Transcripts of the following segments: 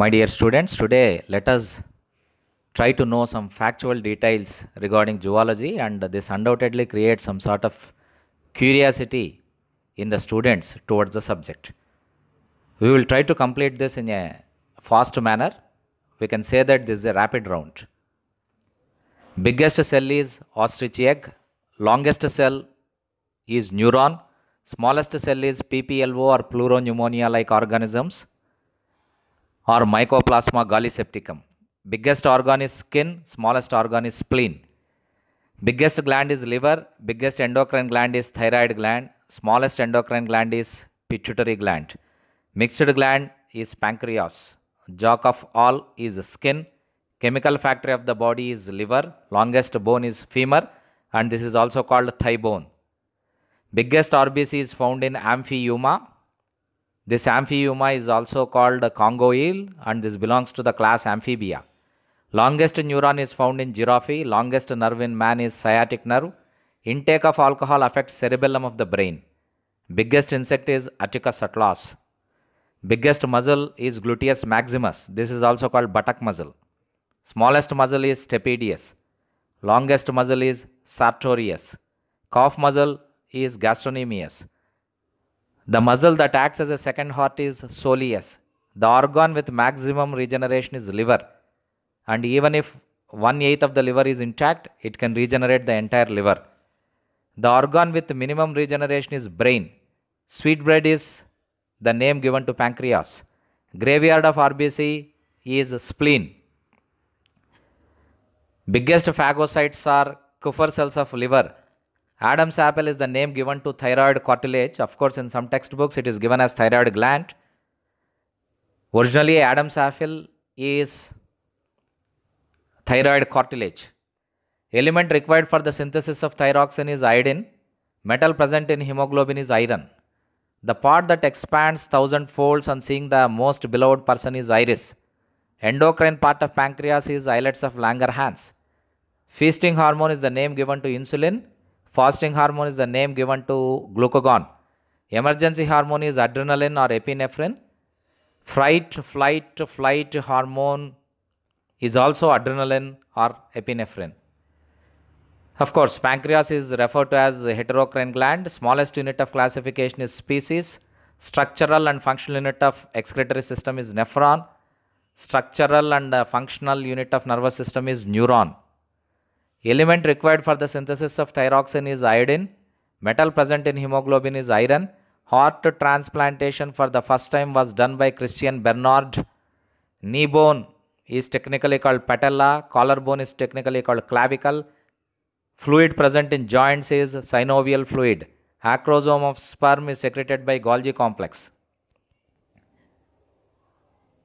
My dear students, today let us try to know some factual details regarding zoology and this undoubtedly creates some sort of curiosity in the students towards the subject. We will try to complete this in a fast manner. We can say that this is a rapid round. Biggest cell is ostrich egg, longest cell is neuron, smallest cell is PPLO or pleuropneumonia like organisms, or Mycoplasma gallisepticum. Biggest organ is skin, smallest organ is spleen. Biggest gland is liver, biggest endocrine gland is thyroid gland, smallest endocrine gland is pituitary gland. Mixed gland is pancreas. Jock of all is skin. Chemical factory of the body is liver. Longest bone is femur and this is also called thigh bone. Biggest RBC is found in amphioma. This amphiuma is also called Congo eel and this belongs to the class amphibia. Longest neuron is found in giraffe, longest nerve in man is sciatic nerve. Intake of alcohol affects cerebellum of the brain. Biggest insect is Atticus atlas. Biggest muscle is gluteus maximus. This is also called buttock muscle. Smallest muscle is stapedius. Longest muscle is sartorius. Calf muscle is gastrocnemius. The muscle that acts as a second heart is soleus. The organ with maximum regeneration is liver. And even if one eighth of the liver is intact, it can regenerate the entire liver. The organ with minimum regeneration is brain. Sweetbread is the name given to pancreas. Graveyard of RBC is spleen. Biggest phagocytes are Kupffer cells of liver Adam's apple is the name given to thyroid cartilage. Of course, in some textbooks, it is given as thyroid gland. Originally, Adam's apple is thyroid cartilage. Element required for the synthesis of thyroxine is iodine. Metal present in hemoglobin is iron. The part that expands thousand folds on seeing the most beloved person is iris. Endocrine part of pancreas is islets of Langerhans. Feasting hormone is the name given to insulin. Fasting hormone is the name given to glucagon. Emergency hormone is adrenaline or epinephrine. Fright, flight, flight hormone is also adrenaline or epinephrine. Of course, pancreas is referred to as heterocrine gland. Smallest unit of classification is species. Structural and functional unit of excretory system is nephron. Structural and functional unit of nervous system is neuron. Element required for the synthesis of thyroxine is iodine. Metal present in hemoglobin is iron. Heart transplantation for the first time was done by Christian Bernard. Knee bone is technically called patella. Collarbone is technically called clavicle. Fluid present in joints is synovial fluid. Acrosome of sperm is secreted by Golgi complex.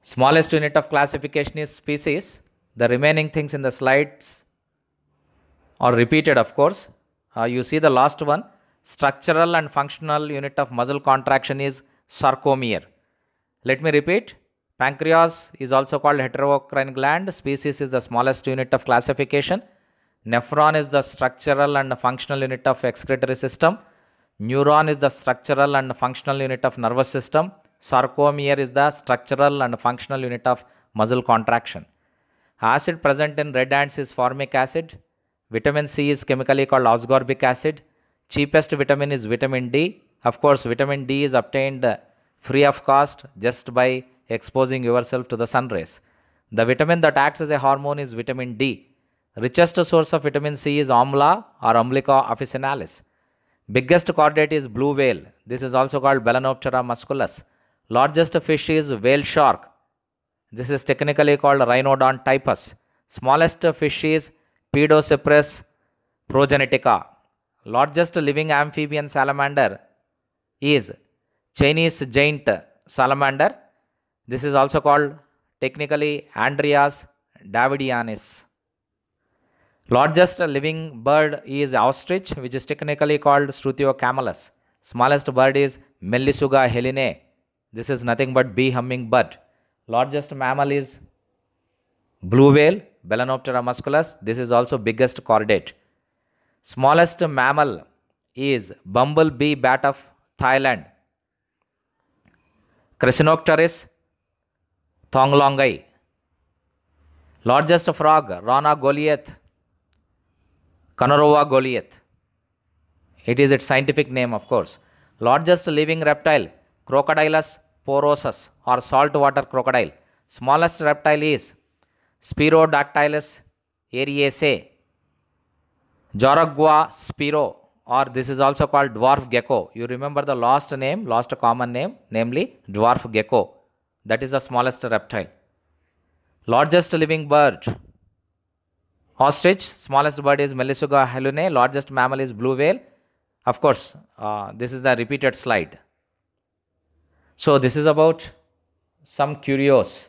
Smallest unit of classification is species. The remaining things in the slides or repeated of course. Uh, you see the last one, structural and functional unit of muscle contraction is sarcomere. Let me repeat, pancreas is also called heterocrine gland, species is the smallest unit of classification, nephron is the structural and functional unit of excretory system, neuron is the structural and functional unit of nervous system, sarcomere is the structural and functional unit of muscle contraction. Acid present in red ants is formic acid, Vitamin C is chemically called ascorbic acid. Cheapest vitamin is vitamin D. Of course, vitamin D is obtained free of cost just by exposing yourself to the sun rays. The vitamin that acts as a hormone is vitamin D. Richest source of vitamin C is Amla or Umbilica officinalis. Biggest chordate is blue whale. This is also called Balanoptera musculus. Largest fish is whale shark. This is technically called Rhinodon typus. Smallest fish is Pedocyprus progenitica. Largest living amphibian salamander is Chinese giant salamander. This is also called technically Andreas davidianis. Largest living bird is ostrich, which is technically called Struthio camelus. Smallest bird is Mellisuga helene. This is nothing but bee hummingbird. Largest mammal is blue whale. Belanoptera musculus. This is also biggest chordate. Smallest mammal is bumblebee bat of Thailand. Crassinopteris thonglongai. Largest frog, Rana goliath, Canarova goliath. It is its scientific name, of course. Largest living reptile, Crocodilus porosus or saltwater crocodile. Smallest reptile is Spirodactylus areaceae, Joragua spiro or this is also called dwarf gecko. You remember the lost name, lost common name, namely dwarf gecko. That is the smallest reptile. Largest living bird. Ostrich, smallest bird is Melisuga halune, largest mammal is blue whale. Of course, uh, this is the repeated slide. So this is about some curios.